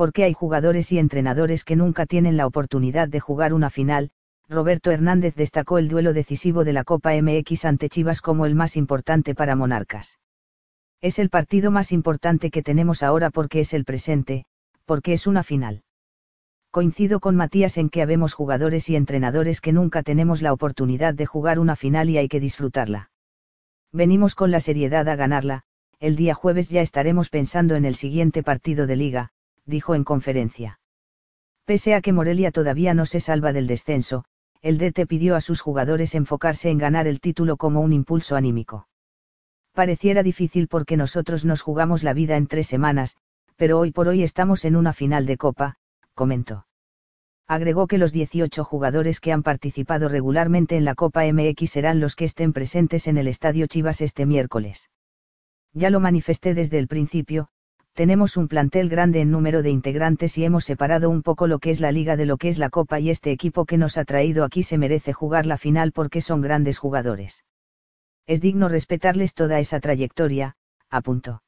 porque hay jugadores y entrenadores que nunca tienen la oportunidad de jugar una final, Roberto Hernández destacó el duelo decisivo de la Copa MX ante Chivas como el más importante para Monarcas. Es el partido más importante que tenemos ahora porque es el presente, porque es una final. Coincido con Matías en que habemos jugadores y entrenadores que nunca tenemos la oportunidad de jugar una final y hay que disfrutarla. Venimos con la seriedad a ganarla, el día jueves ya estaremos pensando en el siguiente partido de liga, dijo en conferencia. Pese a que Morelia todavía no se salva del descenso, el DT pidió a sus jugadores enfocarse en ganar el título como un impulso anímico. Pareciera difícil porque nosotros nos jugamos la vida en tres semanas, pero hoy por hoy estamos en una final de copa, comentó. Agregó que los 18 jugadores que han participado regularmente en la Copa MX serán los que estén presentes en el Estadio Chivas este miércoles. Ya lo manifesté desde el principio, tenemos un plantel grande en número de integrantes y hemos separado un poco lo que es la liga de lo que es la copa y este equipo que nos ha traído aquí se merece jugar la final porque son grandes jugadores. Es digno respetarles toda esa trayectoria, apuntó.